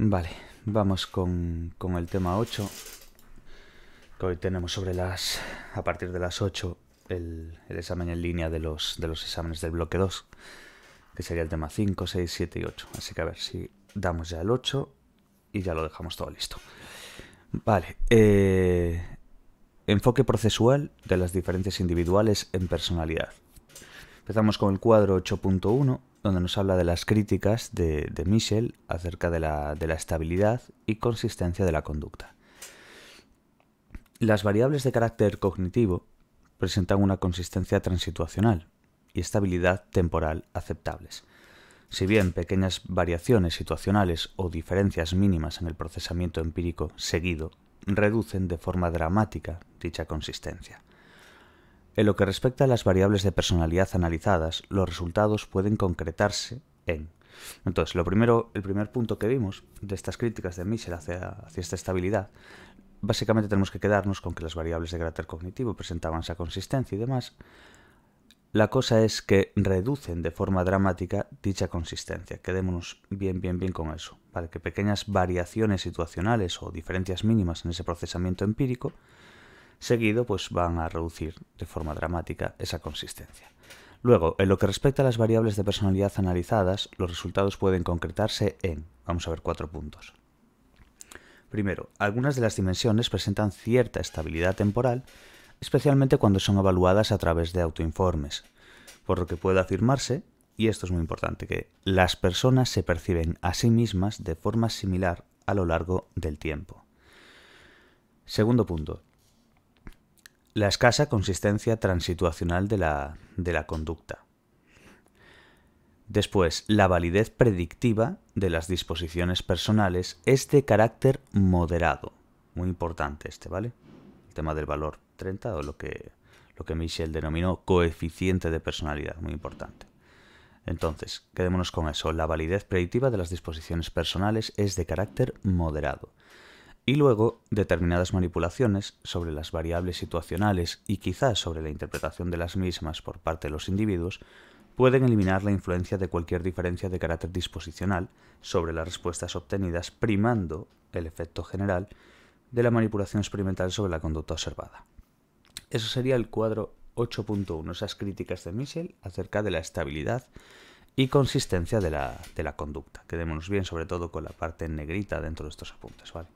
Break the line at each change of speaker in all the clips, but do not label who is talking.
Vale, vamos con, el tema 8. Que hoy tenemos sobre las. a partir de las 8 el, examen en línea de los, de los exámenes del bloque 2. Que sería el tema 5, 6, 7 y 8. Así que a ver si damos ya el 8 y ya lo dejamos todo listo. Vale. Eh, enfoque procesual de las diferencias individuales en personalidad. Empezamos con el cuadro 8.1, donde nos habla de las críticas de, Michel acerca de la, de la estabilidad y consistencia de la conducta. Las variables de carácter cognitivo presentan una consistencia transituacional y estabilidad temporal aceptables. Si bien pequeñas variaciones situacionales o diferencias mínimas en el procesamiento empírico seguido reducen de forma dramática dicha consistencia. En lo que respecta a las variables de personalidad analizadas, los resultados pueden concretarse en. Entonces, lo primero, el primer punto que vimos de estas críticas de Michel hacia, esta estabilidad, básicamente tenemos que quedarnos con que las variables de carácter cognitivo presentaban esa consistencia y demás. La cosa es que reducen de forma dramática dicha consistencia. Quedémonos bien, bien, bien con eso. Para que pequeñas variaciones situacionales o diferencias mínimas en ese procesamiento empírico seguido pues van a reducir de forma dramática esa consistencia. Luego, en lo que respecta a las variables de personalidad analizadas, los resultados pueden concretarse en, vamos a ver cuatro puntos. Primero, algunas de las dimensiones presentan cierta estabilidad temporal, especialmente cuando son evaluadas a través de autoinformes, por lo que puede afirmarse, y esto es muy importante, que las personas se perciben a sí mismas de forma similar a lo largo del tiempo. Segundo punto, la escasa consistencia transituacional de la, conducta. Después, la validez predictiva de las disposiciones personales es de carácter moderado. Muy importante este, ¿vale? El tema del valor 30 o lo que, lo que Michel denominó coeficiente de personalidad, muy importante. Entonces, quedémonos con eso. La validez predictiva de las disposiciones personales es de carácter moderado y luego determinadas manipulaciones sobre las variables situacionales y quizás sobre la interpretación de las mismas por parte de los individuos pueden eliminar la influencia de cualquier diferencia de carácter disposicional sobre las respuestas obtenidas primando el efecto general de la manipulación experimental sobre la conducta observada. Eso sería el cuadro 8.1, esas críticas de Michel acerca de la estabilidad y consistencia de la, de la conducta. Quedémonos bien sobre todo con la parte negrita dentro de estos apuntes, ¿vale?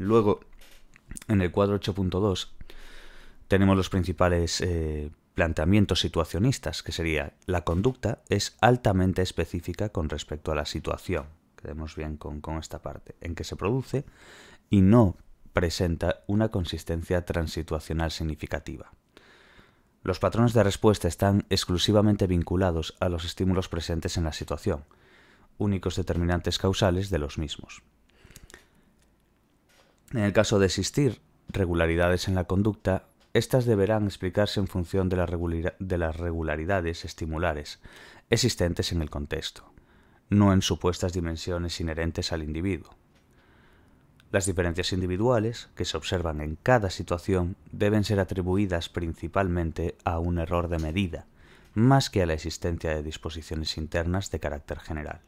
Luego, en el cuadro 8.2, tenemos los principales eh, planteamientos situacionistas, que sería la conducta es altamente específica con respecto a la situación. Quedemos bien con, con esta parte, en que se produce y no presenta una consistencia transituacional significativa. Los patrones de respuesta están exclusivamente vinculados a los estímulos presentes en la situación, únicos determinantes causales de los mismos. En el caso de existir regularidades en la conducta, estas deberán explicarse en función de, de, las regularidades estimulares existentes en el contexto, no en supuestas dimensiones inherentes al individuo. Las diferencias individuales que se observan en cada situación deben ser atribuidas principalmente a un error de medida, más que a la existencia de disposiciones internas de carácter general.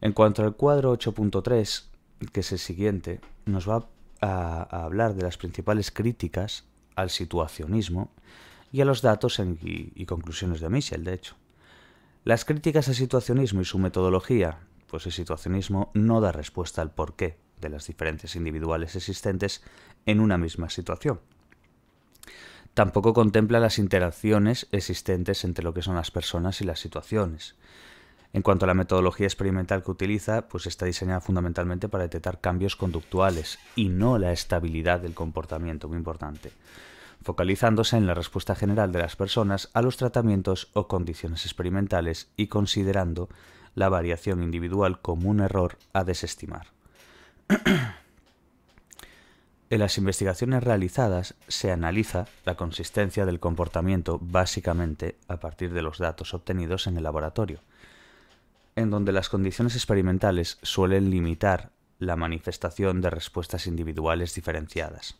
En cuanto al cuadro 8.3, que es el siguiente, nos va a, hablar de las principales críticas al situacionismo y a los datos y, conclusiones de Michel, de hecho. Las críticas al situacionismo y su metodología, pues el situacionismo no da respuesta al porqué de las diferentes individuales existentes en una misma situación. Tampoco contempla las interacciones existentes entre lo que son las personas y las situaciones, en cuanto a la metodología experimental que utiliza, pues está diseñada fundamentalmente para detectar cambios conductuales y no la estabilidad del comportamiento, muy importante, focalizándose en la respuesta general de las personas a los tratamientos o condiciones experimentales y considerando la variación individual como un error a desestimar. En las investigaciones realizadas se analiza la consistencia del comportamiento básicamente a partir de los datos obtenidos en el laboratorio en donde las condiciones experimentales suelen limitar la manifestación de respuestas individuales diferenciadas.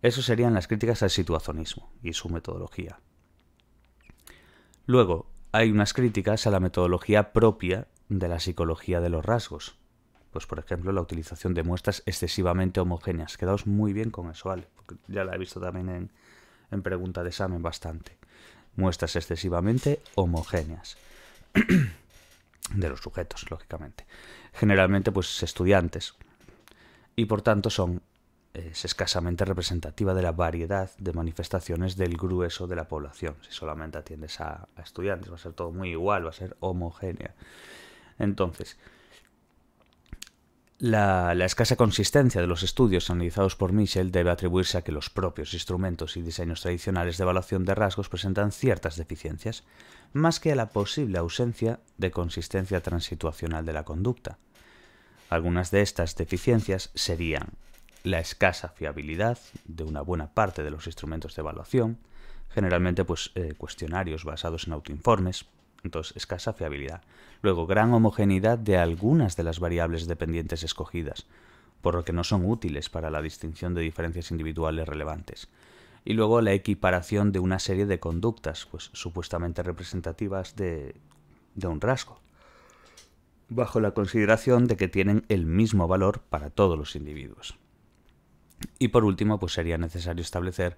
Eso serían las críticas al situacionismo y su metodología. Luego, hay unas críticas a la metodología propia de la psicología de los rasgos. Pues por ejemplo, la utilización de muestras excesivamente homogéneas. Quedaos muy bien con eso, Ale, Porque ya la he visto también en, en pregunta de examen bastante. Muestras excesivamente homogéneas. de los sujetos, lógicamente. Generalmente, pues estudiantes. Y por tanto son es escasamente representativa de la variedad de manifestaciones del grueso de la población. Si solamente atiendes a, a estudiantes, va a ser todo muy igual, va a ser homogénea. Entonces, la, escasa consistencia de los estudios analizados por Michel debe atribuirse a que los propios instrumentos y diseños tradicionales de evaluación de rasgos presentan ciertas deficiencias, más que a la posible ausencia de consistencia transituacional de la conducta. Algunas de estas deficiencias serían la escasa fiabilidad de una buena parte de los instrumentos de evaluación, generalmente pues, eh, cuestionarios basados en autoinformes, escasa fiabilidad. Luego, gran homogeneidad de algunas de las variables dependientes escogidas, por lo que no son útiles para la distinción de diferencias individuales relevantes. Y luego la equiparación de una serie de conductas, pues supuestamente representativas de, de un rasgo, bajo la consideración de que tienen el mismo valor para todos los individuos. Y por último, pues sería necesario establecer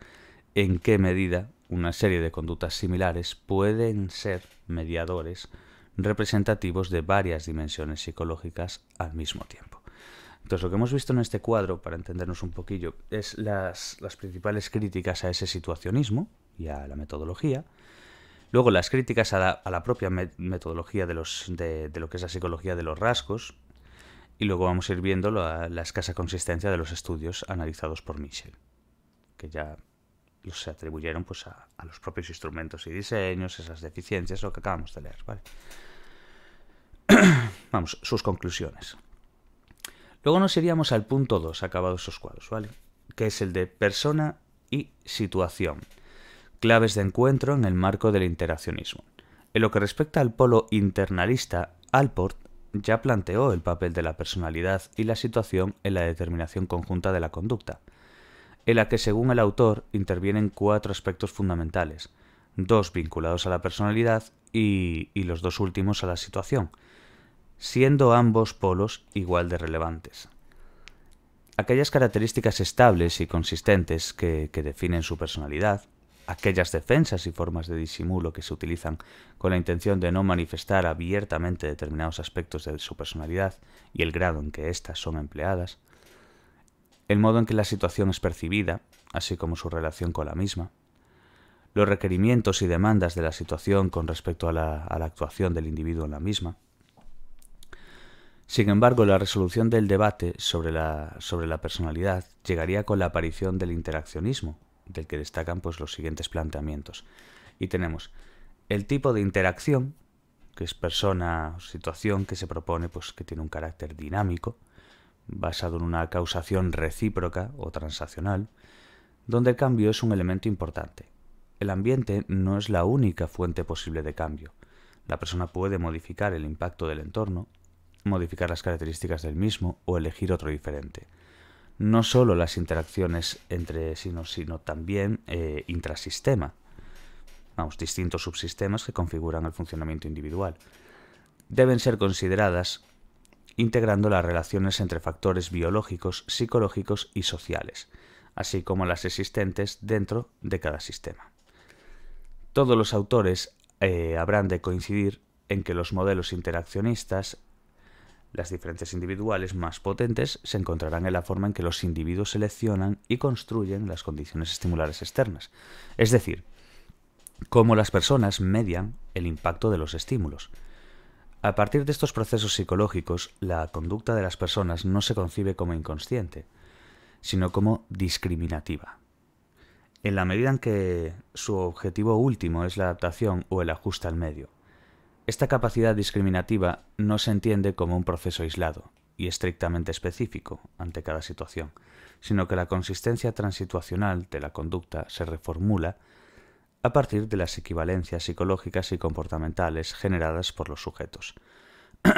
en qué medida una serie de conductas similares pueden ser mediadores representativos de varias dimensiones psicológicas al mismo tiempo. Entonces, lo que hemos visto en este cuadro, para entendernos un poquillo, es las, principales críticas a ese situacionismo y a la metodología, Luego las críticas a la, propia metodología de, los, de, lo que es la psicología de los rasgos. Y luego vamos a ir viendo la, la escasa consistencia de los estudios analizados por Michel, que ya se atribuyeron pues, a, los propios instrumentos y diseños, esas deficiencias, lo que acabamos de leer. ¿vale? Vamos, sus conclusiones. Luego nos iríamos al punto 2, acabados esos cuadros, ¿vale? que es el de persona y situación. Claves de encuentro en el marco del interaccionismo. En lo que respecta al polo internalista, Alport ya planteó el papel de la personalidad y la situación en la determinación conjunta de la conducta en la que según el autor intervienen cuatro aspectos fundamentales, dos vinculados a la personalidad y, los dos últimos a la situación, siendo ambos polos igual de relevantes aquellas características estables y consistentes que, definen su personalidad, aquellas defensas y formas de disimulo que se utilizan con la intención de no manifestar abiertamente determinados aspectos de su personalidad y el grado en que éstas son empleadas, el modo en que la situación es percibida, así como su relación con la misma, los requerimientos y demandas de la situación con respecto a la, actuación del individuo en la misma. Sin embargo, la resolución del debate sobre la, sobre la personalidad llegaría con la aparición del interaccionismo, del que destacan pues, los siguientes planteamientos. Y tenemos el tipo de interacción, que es persona o situación que se propone pues, que tiene un carácter dinámico, basado en una causación recíproca o transaccional, donde el cambio es un elemento importante. El ambiente no es la única fuente posible de cambio. La persona puede modificar el impacto del entorno, modificar las características del mismo o elegir otro diferente. No solo las interacciones entre sí, sino también eh, intrasistema. Vamos, distintos subsistemas que configuran el funcionamiento individual. Deben ser consideradas integrando las relaciones entre factores biológicos, psicológicos y sociales, así como las existentes dentro de cada sistema. Todos los autores eh, habrán de coincidir en que los modelos interaccionistas, las diferentes individuales más potentes, se encontrarán en la forma en que los individuos seleccionan y construyen las condiciones estimulares externas, es decir, cómo las personas median el impacto de los estímulos. A partir de estos procesos psicológicos, la conducta de las personas no se concibe como inconsciente, sino como discriminativa. En la medida en que su objetivo último es la adaptación o el ajuste al medio, esta capacidad discriminativa no se entiende como un proceso aislado y estrictamente específico ante cada situación, sino que la consistencia transituacional de la conducta se reformula a partir de las equivalencias psicológicas y comportamentales generadas por los sujetos.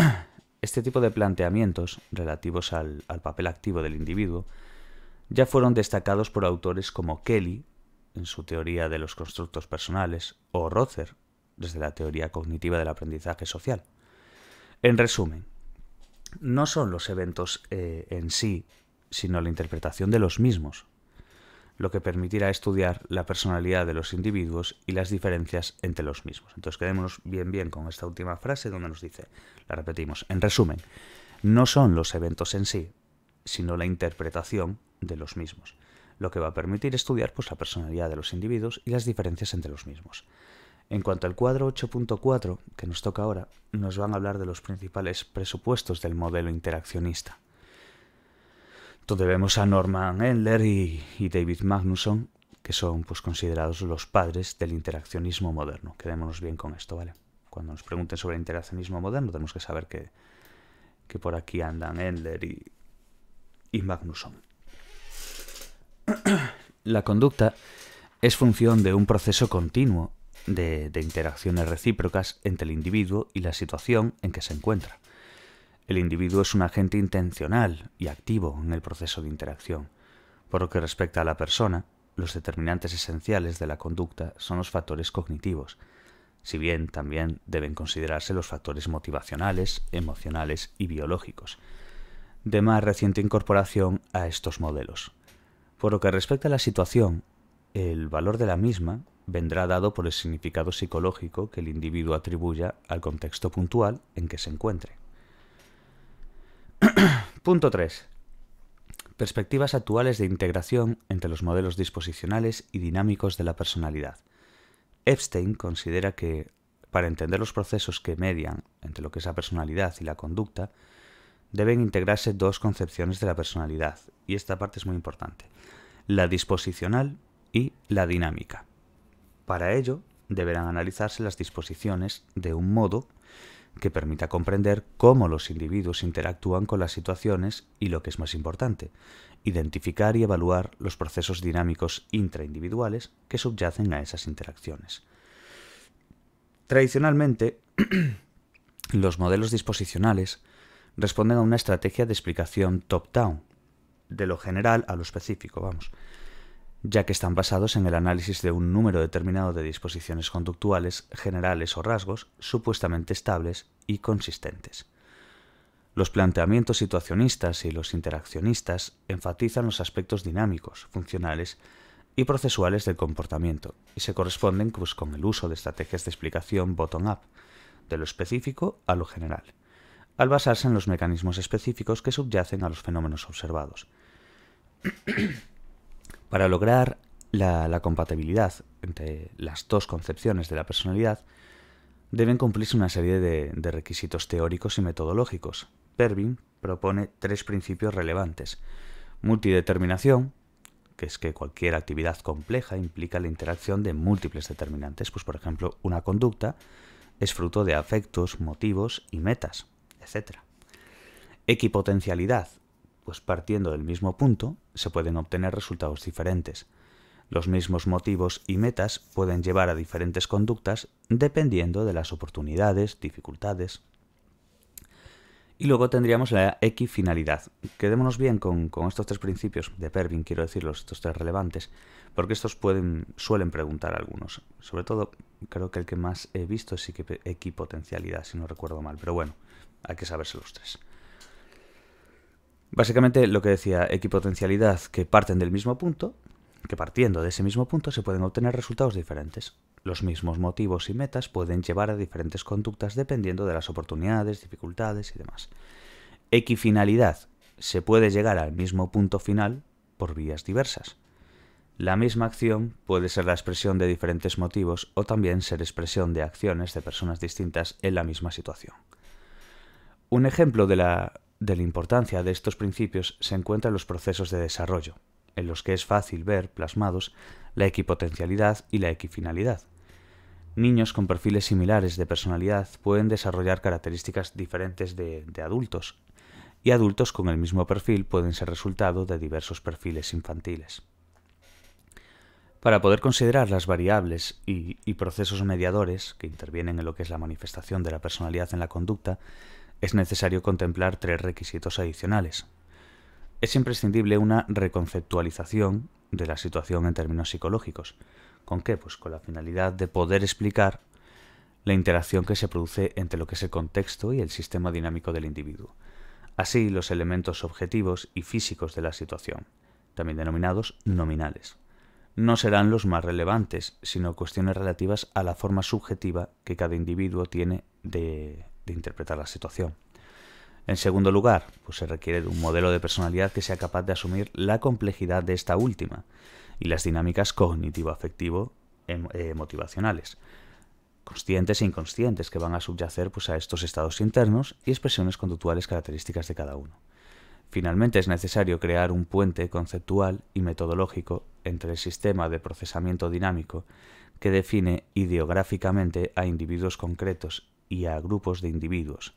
Este tipo de planteamientos, relativos al, papel activo del individuo, ya fueron destacados por autores como Kelly, en su teoría de los constructos personales, o Rother, desde la teoría cognitiva del aprendizaje social. En resumen, no son los eventos eh, en sí, sino la interpretación de los mismos, lo que permitirá estudiar la personalidad de los individuos y las diferencias entre los mismos. Entonces quedémonos bien bien con esta última frase donde nos dice, la repetimos, en resumen, no son los eventos en sí, sino la interpretación de los mismos, lo que va a permitir estudiar pues, la personalidad de los individuos y las diferencias entre los mismos. En cuanto al cuadro 8.4, que nos toca ahora, nos van a hablar de los principales presupuestos del modelo interaccionista debemos a Norman Endler y, David Magnusson, que son pues, considerados los padres del interaccionismo moderno. Quedémonos bien con esto, ¿vale? Cuando nos pregunten sobre el interaccionismo moderno, tenemos que saber que, que por aquí andan Endler y, Magnusson. La conducta es función de un proceso continuo de interacciones recíprocas entre el individuo y la situación en que se encuentra el individuo es un agente intencional y activo en el proceso de interacción. Por lo que respecta a la persona, los determinantes esenciales de la conducta son los factores cognitivos, si bien también deben considerarse los factores motivacionales, emocionales y biológicos, de más reciente incorporación a estos modelos. Por lo que respecta a la situación, el valor de la misma vendrá dado por el significado psicológico que el individuo atribuya al contexto puntual en que se encuentre. Punto 3. Perspectivas actuales de integración entre los modelos disposicionales y dinámicos de la personalidad. Epstein considera que, para entender los procesos que median entre lo que es la personalidad y la conducta, deben integrarse dos concepciones de la personalidad, y esta parte es muy importante, la disposicional y la dinámica. Para ello, deberán analizarse las disposiciones de un modo que permita comprender cómo los individuos interactúan con las situaciones y lo que es más importante, identificar y evaluar los procesos dinámicos intraindividuales que subyacen a esas interacciones. Tradicionalmente, los modelos disposicionales responden a una estrategia de explicación top-down, de lo general a lo específico, vamos, ya que están basados en el análisis de un número determinado de disposiciones conductuales generales o rasgos supuestamente estables y consistentes. Los planteamientos situacionistas y los interaccionistas enfatizan los aspectos dinámicos, funcionales y procesuales del comportamiento y se corresponden pues, con el uso de estrategias de explicación bottom-up, de lo específico a lo general, al basarse en los mecanismos específicos que subyacen a los fenómenos observados. Para lograr la, compatibilidad entre las dos concepciones de la personalidad, deben cumplirse una serie de, requisitos teóricos y metodológicos. Pervin propone tres principios relevantes. Multideterminación, que es que cualquier actividad compleja implica la interacción de múltiples determinantes, pues por ejemplo una conducta es fruto de afectos, motivos y metas, etc. Equipotencialidad, pues partiendo del mismo punto, se pueden obtener resultados diferentes. Los mismos motivos y metas pueden llevar a diferentes conductas dependiendo de las oportunidades, dificultades. Y luego tendríamos la equifinalidad. Quedémonos bien con, estos tres principios de Pervin, quiero decirlos, estos tres relevantes, porque estos pueden, suelen preguntar algunos. Sobre todo, creo que el que más he visto es equipotencialidad, si no recuerdo mal, pero bueno, hay que saberse los tres. Básicamente lo que decía, equipotencialidad que parten del mismo punto, que partiendo de ese mismo punto se pueden obtener resultados diferentes. Los mismos motivos y metas pueden llevar a diferentes conductas dependiendo de las oportunidades, dificultades y demás. Equifinalidad. Se puede llegar al mismo punto final por vías diversas. La misma acción puede ser la expresión de diferentes motivos o también ser expresión de acciones de personas distintas en la misma situación. Un ejemplo de la de la importancia de estos principios se encuentran los procesos de desarrollo, en los que es fácil ver plasmados la equipotencialidad y la equifinalidad. Niños con perfiles similares de personalidad pueden desarrollar características diferentes de, adultos, y adultos con el mismo perfil pueden ser resultado de diversos perfiles infantiles. Para poder considerar las variables y, procesos mediadores que intervienen en lo que es la manifestación de la personalidad en la conducta, es necesario contemplar tres requisitos adicionales. Es imprescindible una reconceptualización de la situación en términos psicológicos. ¿Con qué? Pues con la finalidad de poder explicar la interacción que se produce entre lo que es el contexto y el sistema dinámico del individuo, así los elementos objetivos y físicos de la situación, también denominados nominales. No serán los más relevantes, sino cuestiones relativas a la forma subjetiva que cada individuo tiene de de interpretar la situación. En segundo lugar, pues se requiere un modelo de personalidad que sea capaz de asumir la complejidad de esta última y las dinámicas cognitivo-afectivo em, eh, motivacionales, conscientes e inconscientes que van a subyacer pues, a estos estados internos y expresiones conductuales características de cada uno. Finalmente es necesario crear un puente conceptual y metodológico entre el sistema de procesamiento dinámico que define ideográficamente a individuos concretos y a grupos de individuos,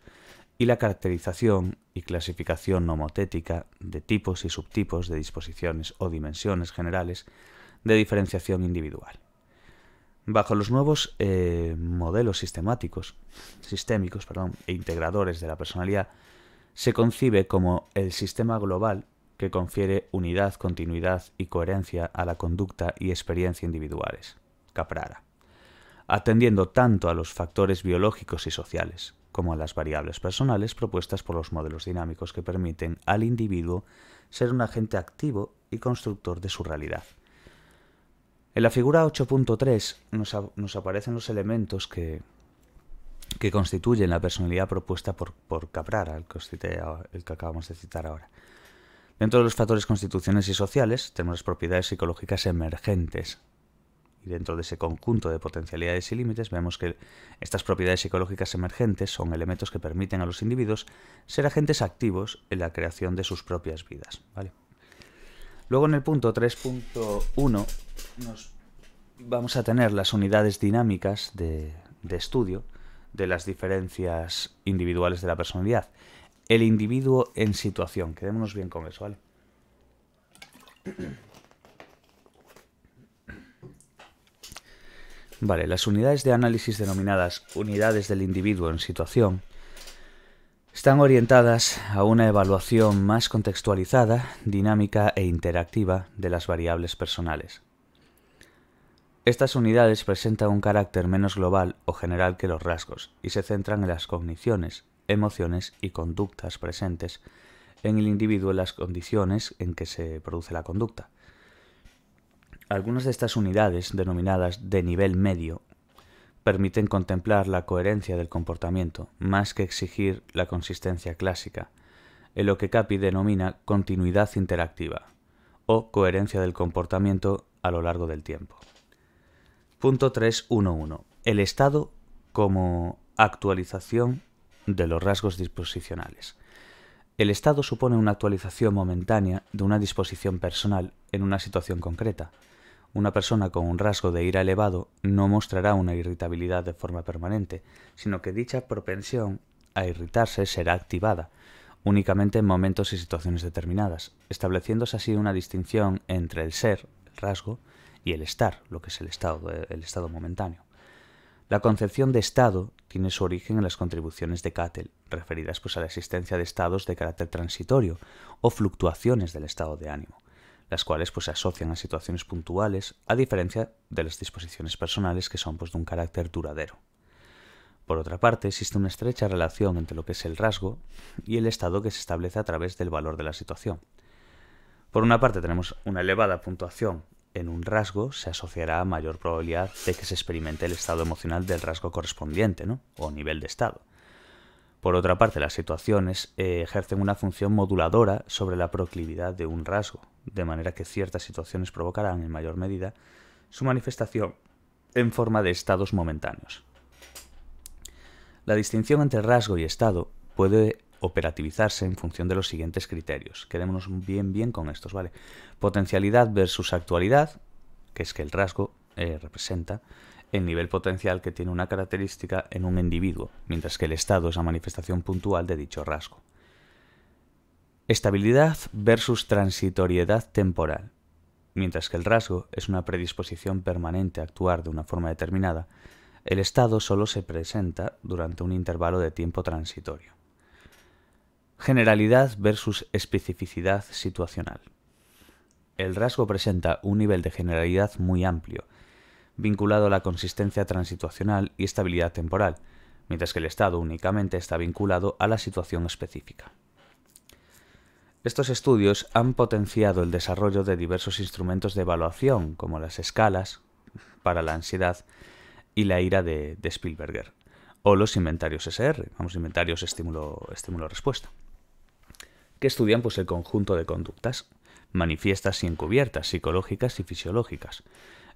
y la caracterización y clasificación nomotética de tipos y subtipos de disposiciones o dimensiones generales de diferenciación individual. Bajo los nuevos eh, modelos sistemáticos, sistémicos perdón, e integradores de la personalidad, se concibe como el sistema global que confiere unidad, continuidad y coherencia a la conducta y experiencia individuales. Caprara atendiendo tanto a los factores biológicos y sociales como a las variables personales propuestas por los modelos dinámicos que permiten al individuo ser un agente activo y constructor de su realidad. En la figura 8.3 nos, aparecen los elementos que, que, constituyen la personalidad propuesta por, por Caprara, el que, acabamos de citar ahora. Dentro de los factores constitucionales y sociales tenemos las propiedades psicológicas emergentes, y dentro de ese conjunto de potencialidades y límites vemos que estas propiedades psicológicas emergentes son elementos que permiten a los individuos ser agentes activos en la creación de sus propias vidas. Luego en el punto 3.1 nos vamos a tener las unidades dinámicas de, de estudio de las diferencias individuales de la personalidad. El individuo en situación, quedémonos bien con eso, ¿vale? las unidades de análisis denominadas unidades del individuo en situación están orientadas a una evaluación más contextualizada, dinámica e interactiva de las variables personales. Estas unidades presentan un carácter menos global o general que los rasgos y se centran en las cogniciones, emociones y conductas presentes en el individuo en las condiciones en que se produce la conducta. Algunas de estas unidades, denominadas de nivel medio, permiten contemplar la coherencia del comportamiento, más que exigir la consistencia clásica, en lo que Capi denomina continuidad interactiva, o coherencia del comportamiento a lo largo del tiempo. Punto 3.1.1. El estado como actualización de los rasgos disposicionales. El estado supone una actualización momentánea de una disposición personal en una situación concreta, una persona con un rasgo de ira elevado no mostrará una irritabilidad de forma permanente, sino que dicha propensión a irritarse será activada, únicamente en momentos y situaciones determinadas, estableciéndose así una distinción entre el ser, el rasgo, y el estar, lo que es el estado, el estado momentáneo. La concepción de estado tiene su origen en las contribuciones de Cattell, referidas pues, a la existencia de estados de carácter transitorio o fluctuaciones del estado de ánimo las cuales pues, se asocian a situaciones puntuales, a diferencia de las disposiciones personales que son pues, de un carácter duradero. Por otra parte, existe una estrecha relación entre lo que es el rasgo y el estado que se establece a través del valor de la situación. Por una parte, tenemos una elevada puntuación en un rasgo, se asociará a mayor probabilidad de que se experimente el estado emocional del rasgo correspondiente, ¿no? O nivel de estado. Por otra parte, las situaciones eh, ejercen una función moduladora sobre la proclividad de un rasgo, de manera que ciertas situaciones provocarán en mayor medida su manifestación en forma de estados momentáneos. La distinción entre rasgo y estado puede operativizarse en función de los siguientes criterios. Quedémonos bien bien con estos, ¿vale? Potencialidad versus actualidad, que es que el rasgo eh, representa, el nivel potencial que tiene una característica en un individuo, mientras que el estado es la manifestación puntual de dicho rasgo. Estabilidad versus transitoriedad temporal. Mientras que el rasgo es una predisposición permanente a actuar de una forma determinada, el estado solo se presenta durante un intervalo de tiempo transitorio. Generalidad versus especificidad situacional. El rasgo presenta un nivel de generalidad muy amplio, vinculado a la consistencia transituacional y estabilidad temporal, mientras que el estado únicamente está vinculado a la situación específica. Estos estudios han potenciado el desarrollo de diversos instrumentos de evaluación, como las escalas para la ansiedad y la ira de, Spielberger, o los inventarios SR, vamos, inventarios estímulo-respuesta, que estudian pues, el conjunto de conductas manifiestas y encubiertas, psicológicas y fisiológicas,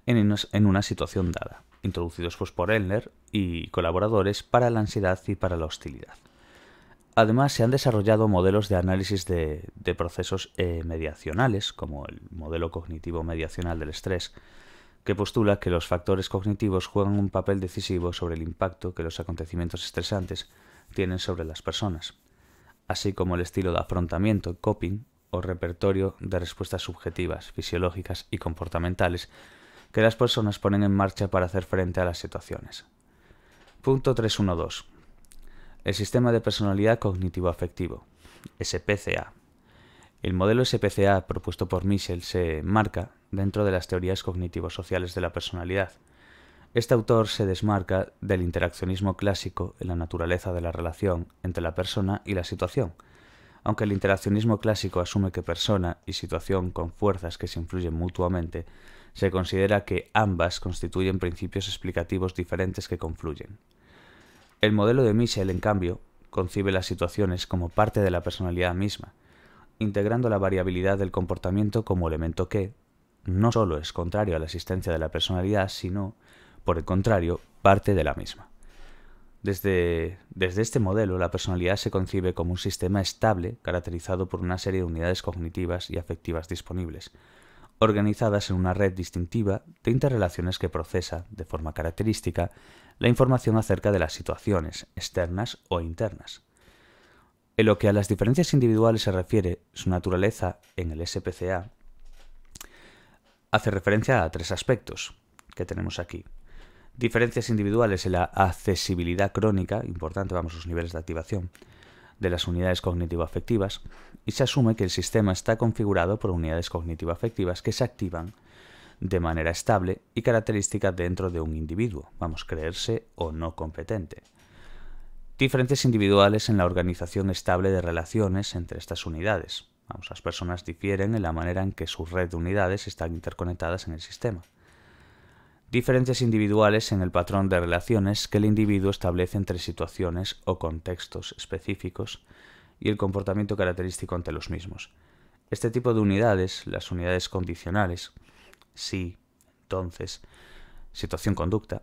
en una situación dada, introducidos pues por Elner y colaboradores para la ansiedad y para la hostilidad. Además, se han desarrollado modelos de análisis de, procesos eh, mediacionales, como el modelo cognitivo mediacional del estrés, que postula que los factores cognitivos juegan un papel decisivo sobre el impacto que los acontecimientos estresantes tienen sobre las personas, así como el estilo de afrontamiento, coping o repertorio de respuestas subjetivas, fisiológicas y comportamentales que las personas ponen en marcha para hacer frente a las situaciones. Punto 312. El sistema de personalidad cognitivo-afectivo, SPCA. El modelo SPCA propuesto por Michel se marca dentro de las teorías cognitivo-sociales de la personalidad. Este autor se desmarca del interaccionismo clásico en la naturaleza de la relación entre la persona y la situación, aunque el interaccionismo clásico asume que persona y situación con fuerzas que se influyen mutuamente se considera que ambas constituyen principios explicativos diferentes que confluyen. El modelo de Michel, en cambio, concibe las situaciones como parte de la personalidad misma, integrando la variabilidad del comportamiento como elemento que, no solo es contrario a la existencia de la personalidad, sino, por el contrario, parte de la misma. Desde, desde, este modelo, la personalidad se concibe como un sistema estable caracterizado por una serie de unidades cognitivas y afectivas disponibles, organizadas en una red distintiva de interrelaciones que procesa, de forma característica, la información acerca de las situaciones, externas o internas. En lo que a las diferencias individuales se refiere, su naturaleza en el SPCA hace referencia a tres aspectos que tenemos aquí. Diferencias individuales en la accesibilidad crónica, importante, vamos, los niveles de activación, de las unidades cognitivo-afectivas y se asume que el sistema está configurado por unidades cognitivo-afectivas que se activan de manera estable y característica dentro de un individuo, vamos, creerse o no competente. Diferencias individuales en la organización estable de relaciones entre estas unidades. Vamos, las personas difieren en la manera en que su red de unidades están interconectadas en el sistema diferencias individuales en el patrón de relaciones que el individuo establece entre situaciones o contextos específicos y el comportamiento característico ante los mismos. Este tipo de unidades, las unidades condicionales, si, entonces, situación-conducta,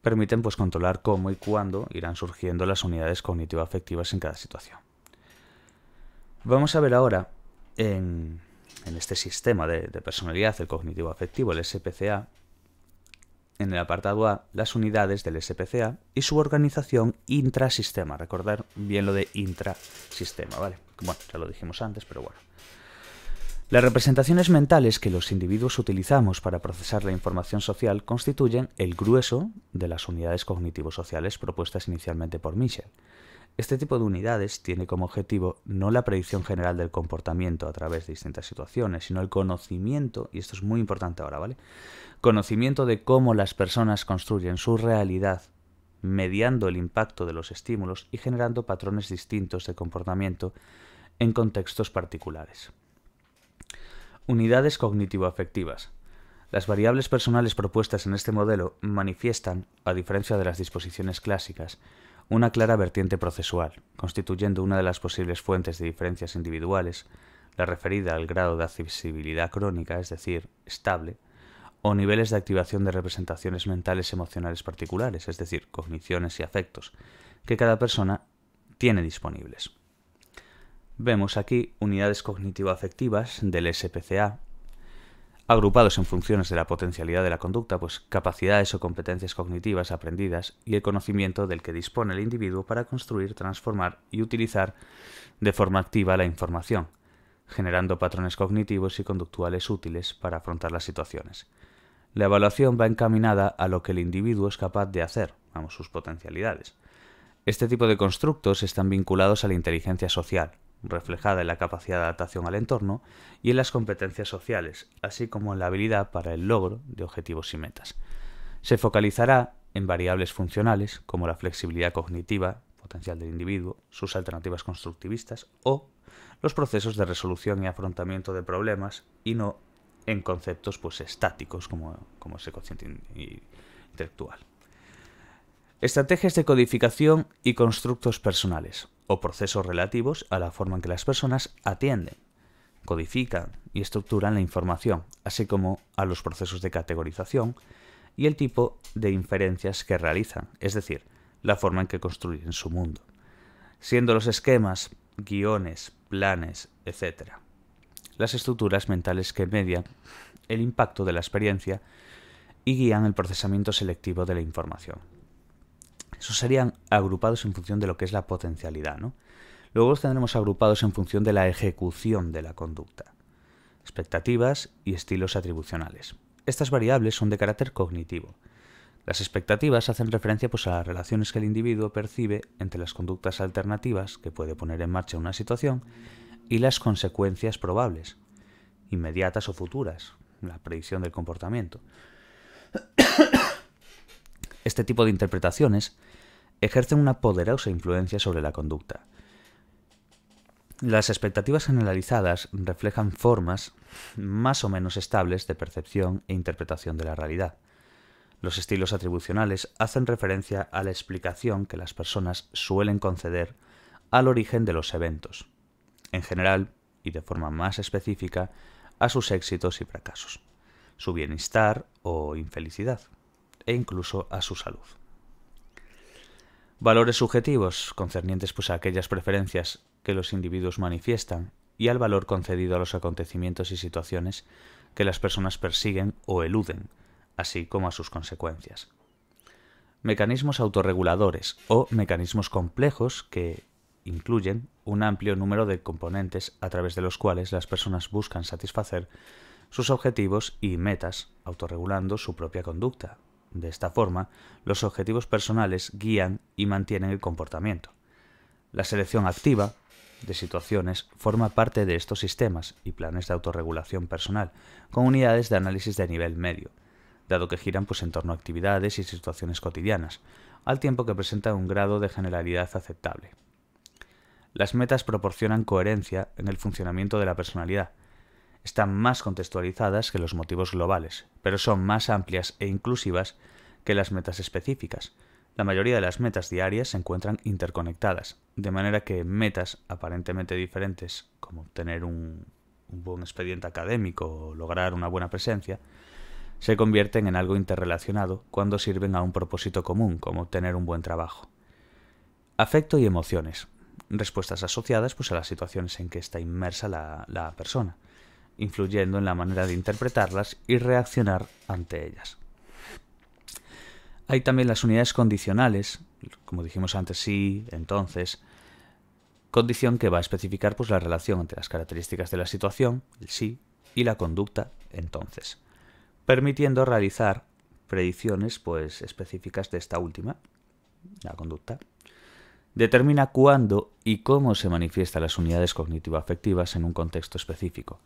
permiten pues controlar cómo y cuándo irán surgiendo las unidades cognitivo-afectivas en cada situación. Vamos a ver ahora en, este sistema de, de personalidad, el cognitivo-afectivo, el SPCA, en el apartado A las unidades del SPCA y su organización intrasistema. Recordar bien lo de intrasistema, ¿vale? Bueno, ya lo dijimos antes, pero bueno. Las representaciones mentales que los individuos utilizamos para procesar la información social constituyen el grueso de las unidades cognitivo-sociales propuestas inicialmente por Michel, este tipo de unidades tiene como objetivo no la predicción general del comportamiento a través de distintas situaciones, sino el conocimiento, y esto es muy importante ahora, ¿vale? Conocimiento de cómo las personas construyen su realidad mediando el impacto de los estímulos y generando patrones distintos de comportamiento en contextos particulares. Unidades cognitivo-afectivas. Las variables personales propuestas en este modelo manifiestan, a diferencia de las disposiciones clásicas, una clara vertiente procesual, constituyendo una de las posibles fuentes de diferencias individuales, la referida al grado de accesibilidad crónica, es decir, estable, o niveles de activación de representaciones mentales emocionales particulares, es decir, cogniciones y afectos, que cada persona tiene disponibles. Vemos aquí unidades cognitivo-afectivas del SPCA, agrupados en funciones de la potencialidad de la conducta, pues capacidades o competencias cognitivas aprendidas y el conocimiento del que dispone el individuo para construir, transformar y utilizar de forma activa la información, generando patrones cognitivos y conductuales útiles para afrontar las situaciones. La evaluación va encaminada a lo que el individuo es capaz de hacer, vamos, sus potencialidades. Este tipo de constructos están vinculados a la inteligencia social, reflejada en la capacidad de adaptación al entorno y en las competencias sociales, así como en la habilidad para el logro de objetivos y metas. Se focalizará en variables funcionales como la flexibilidad cognitiva, potencial del individuo, sus alternativas constructivistas o los procesos de resolución y afrontamiento de problemas y no en conceptos pues, estáticos como, como ese consciente intelectual. Estrategias de codificación y constructos personales o procesos relativos a la forma en que las personas atienden, codifican y estructuran la información, así como a los procesos de categorización y el tipo de inferencias que realizan, es decir, la forma en que construyen su mundo, siendo los esquemas, guiones, planes, etc. Las estructuras mentales que median el impacto de la experiencia y guían el procesamiento selectivo de la información. Esos serían agrupados en función de lo que es la potencialidad, ¿no? Luego los tendremos agrupados en función de la ejecución de la conducta, expectativas y estilos atribucionales. Estas variables son de carácter cognitivo. Las expectativas hacen referencia pues, a las relaciones que el individuo percibe entre las conductas alternativas que puede poner en marcha una situación y las consecuencias probables, inmediatas o futuras, la predicción del comportamiento. Este tipo de interpretaciones ejercen una poderosa influencia sobre la conducta. Las expectativas generalizadas reflejan formas más o menos estables de percepción e interpretación de la realidad. Los estilos atribucionales hacen referencia a la explicación que las personas suelen conceder al origen de los eventos, en general y de forma más específica a sus éxitos y fracasos, su bienestar o infelicidad, e incluso a su salud valores subjetivos concernientes pues a aquellas preferencias que los individuos manifiestan y al valor concedido a los acontecimientos y situaciones que las personas persiguen o eluden, así como a sus consecuencias. Mecanismos autorreguladores o mecanismos complejos que incluyen un amplio número de componentes a través de los cuales las personas buscan satisfacer sus objetivos y metas, autorregulando su propia conducta, de esta forma, los objetivos personales guían y mantienen el comportamiento. La selección activa de situaciones forma parte de estos sistemas y planes de autorregulación personal, con unidades de análisis de nivel medio, dado que giran pues, en torno a actividades y situaciones cotidianas, al tiempo que presentan un grado de generalidad aceptable. Las metas proporcionan coherencia en el funcionamiento de la personalidad, están más contextualizadas que los motivos globales, pero son más amplias e inclusivas que las metas específicas. La mayoría de las metas diarias se encuentran interconectadas, de manera que metas aparentemente diferentes, como obtener un, buen expediente académico o lograr una buena presencia, se convierten en algo interrelacionado cuando sirven a un propósito común, como obtener un buen trabajo. Afecto y emociones. Respuestas asociadas pues, a las situaciones en que está inmersa la persona influyendo en la manera de interpretarlas y reaccionar ante ellas. Hay también las unidades condicionales, como dijimos antes, sí, entonces, condición que va a especificar pues, la relación entre las características de la situación, el sí, y la conducta, entonces, permitiendo realizar predicciones pues, específicas de esta última, la conducta. Determina cuándo y cómo se manifiestan las unidades cognitivo-afectivas en un contexto específico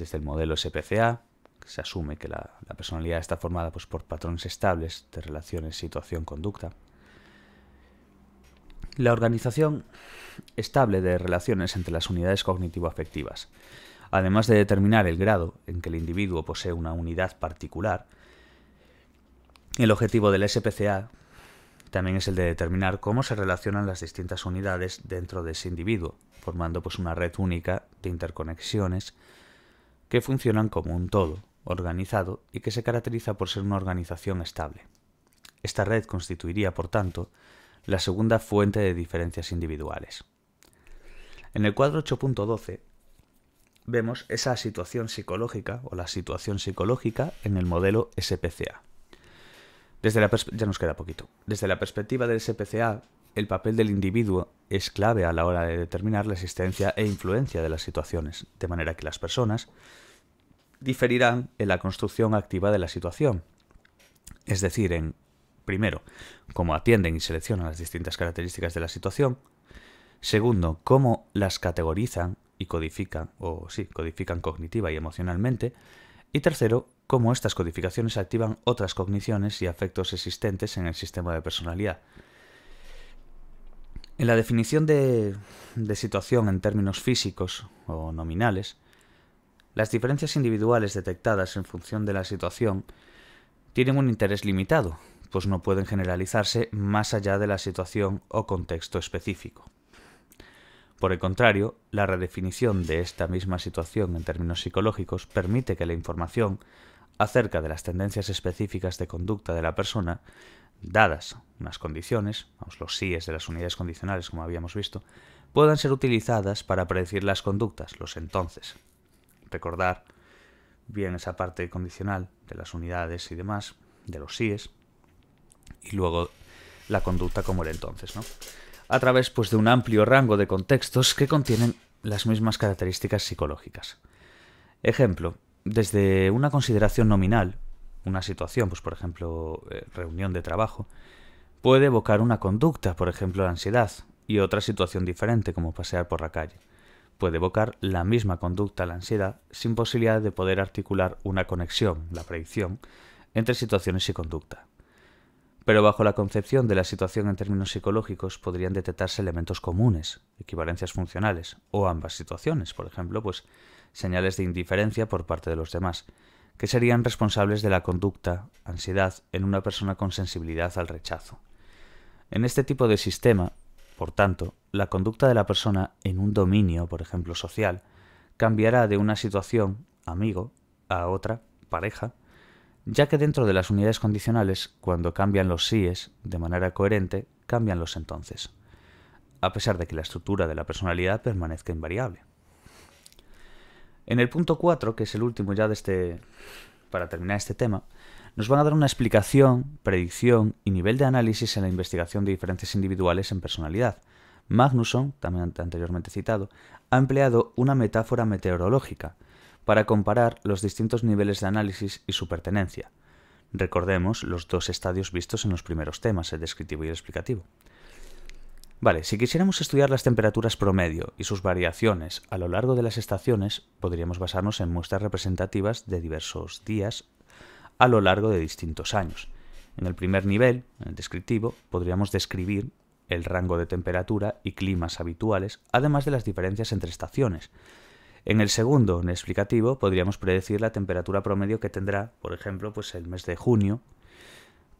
desde el modelo SPCA, que se asume que la, personalidad está formada pues, por patrones estables de relaciones, situación, conducta. La organización estable de relaciones entre las unidades cognitivo-afectivas. Además de determinar el grado en que el individuo posee una unidad particular, el objetivo del SPCA también es el de determinar cómo se relacionan las distintas unidades dentro de ese individuo, formando pues una red única de interconexiones que funcionan como un todo, organizado y que se caracteriza por ser una organización estable. Esta red constituiría, por tanto, la segunda fuente de diferencias individuales. En el cuadro 8.12 vemos esa situación psicológica o la situación psicológica en el modelo SPCA. Desde la ya nos queda poquito. Desde la perspectiva del SPCA, el papel del individuo es clave a la hora de determinar la existencia e influencia de las situaciones, de manera que las personas diferirán en la construcción activa de la situación, es decir, en, primero, cómo atienden y seleccionan las distintas características de la situación, segundo, cómo las categorizan y codifican, o sí, codifican cognitiva y emocionalmente, y tercero, cómo estas codificaciones activan otras cogniciones y afectos existentes en el sistema de personalidad, en la definición de, de, situación en términos físicos o nominales, las diferencias individuales detectadas en función de la situación tienen un interés limitado, pues no pueden generalizarse más allá de la situación o contexto específico. Por el contrario, la redefinición de esta misma situación en términos psicológicos permite que la información acerca de las tendencias específicas de conducta de la persona dadas unas condiciones, vamos, los síes de las unidades condicionales, como habíamos visto, puedan ser utilizadas para predecir las conductas, los entonces. Recordar bien esa parte condicional de las unidades y demás, de los síes, y luego la conducta como el entonces, ¿no? A través pues, de un amplio rango de contextos que contienen las mismas características psicológicas. Ejemplo, desde una consideración nominal, una situación, pues por ejemplo, eh, reunión de trabajo, puede evocar una conducta, por ejemplo, la ansiedad, y otra situación diferente, como pasear por la calle. Puede evocar la misma conducta, la ansiedad, sin posibilidad de poder articular una conexión, la predicción, entre situaciones y conducta. Pero bajo la concepción de la situación en términos psicológicos podrían detectarse elementos comunes, equivalencias funcionales, o ambas situaciones, por ejemplo, pues señales de indiferencia por parte de los demás, que serían responsables de la conducta, ansiedad, en una persona con sensibilidad al rechazo. En este tipo de sistema, por tanto, la conducta de la persona en un dominio, por ejemplo, social, cambiará de una situación, amigo, a otra, pareja, ya que dentro de las unidades condicionales, cuando cambian los síes de manera coherente, cambian los entonces, a pesar de que la estructura de la personalidad permanezca invariable. En el punto 4, que es el último ya de este, para terminar este tema, nos van a dar una explicación, predicción y nivel de análisis en la investigación de diferencias individuales en personalidad. Magnusson, también anteriormente citado, ha empleado una metáfora meteorológica para comparar los distintos niveles de análisis y su pertenencia. Recordemos los dos estadios vistos en los primeros temas, el descriptivo y el explicativo. Vale, si quisiéramos estudiar las temperaturas promedio y sus variaciones a lo largo de las estaciones, podríamos basarnos en muestras representativas de diversos días a lo largo de distintos años. En el primer nivel, en el descriptivo, podríamos describir el rango de temperatura y climas habituales, además de las diferencias entre estaciones. En el segundo, en el explicativo, podríamos predecir la temperatura promedio que tendrá, por ejemplo, pues el mes de junio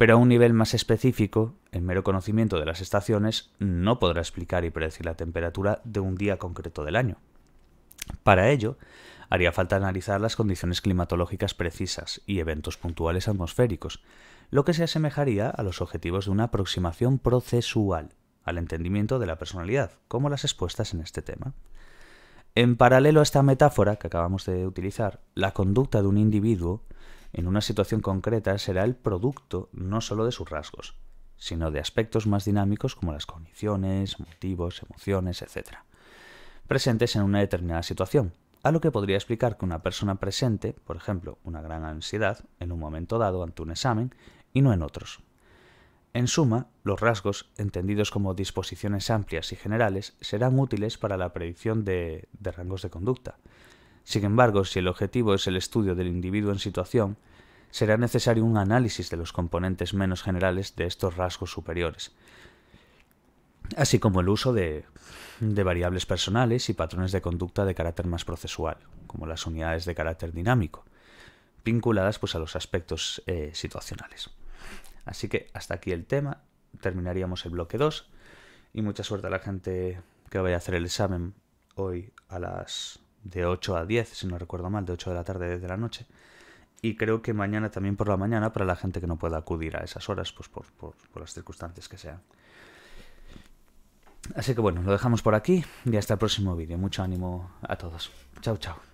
pero a un nivel más específico, el mero conocimiento de las estaciones no podrá explicar y predecir la temperatura de un día concreto del año. Para ello, haría falta analizar las condiciones climatológicas precisas y eventos puntuales atmosféricos, lo que se asemejaría a los objetivos de una aproximación procesual al entendimiento de la personalidad, como las expuestas en este tema. En paralelo a esta metáfora que acabamos de utilizar, la conducta de un individuo en una situación concreta será el producto no solo de sus rasgos, sino de aspectos más dinámicos como las cogniciones, motivos, emociones, etc., presentes en una determinada situación, a lo que podría explicar que una persona presente, por ejemplo, una gran ansiedad, en un momento dado ante un examen, y no en otros. En suma, los rasgos, entendidos como disposiciones amplias y generales, serán útiles para la predicción de rangos de conducta, sin embargo, si el objetivo es el estudio del individuo en situación, será necesario un análisis de los componentes menos generales de estos rasgos superiores, así como el uso de, variables personales y patrones de conducta de carácter más procesual, como las unidades de carácter dinámico, vinculadas pues, a los aspectos eh, situacionales. Así que hasta aquí el tema, terminaríamos el bloque 2 y mucha suerte a la gente que vaya a hacer el examen hoy a las de 8 a 10, si no recuerdo mal, de 8 de la tarde a 10 de la noche. Y creo que mañana también por la mañana para la gente que no pueda acudir a esas horas, pues por, por, por las circunstancias que sean. Así que bueno, lo dejamos por aquí y hasta el próximo vídeo. Mucho ánimo a todos. Chao, chao.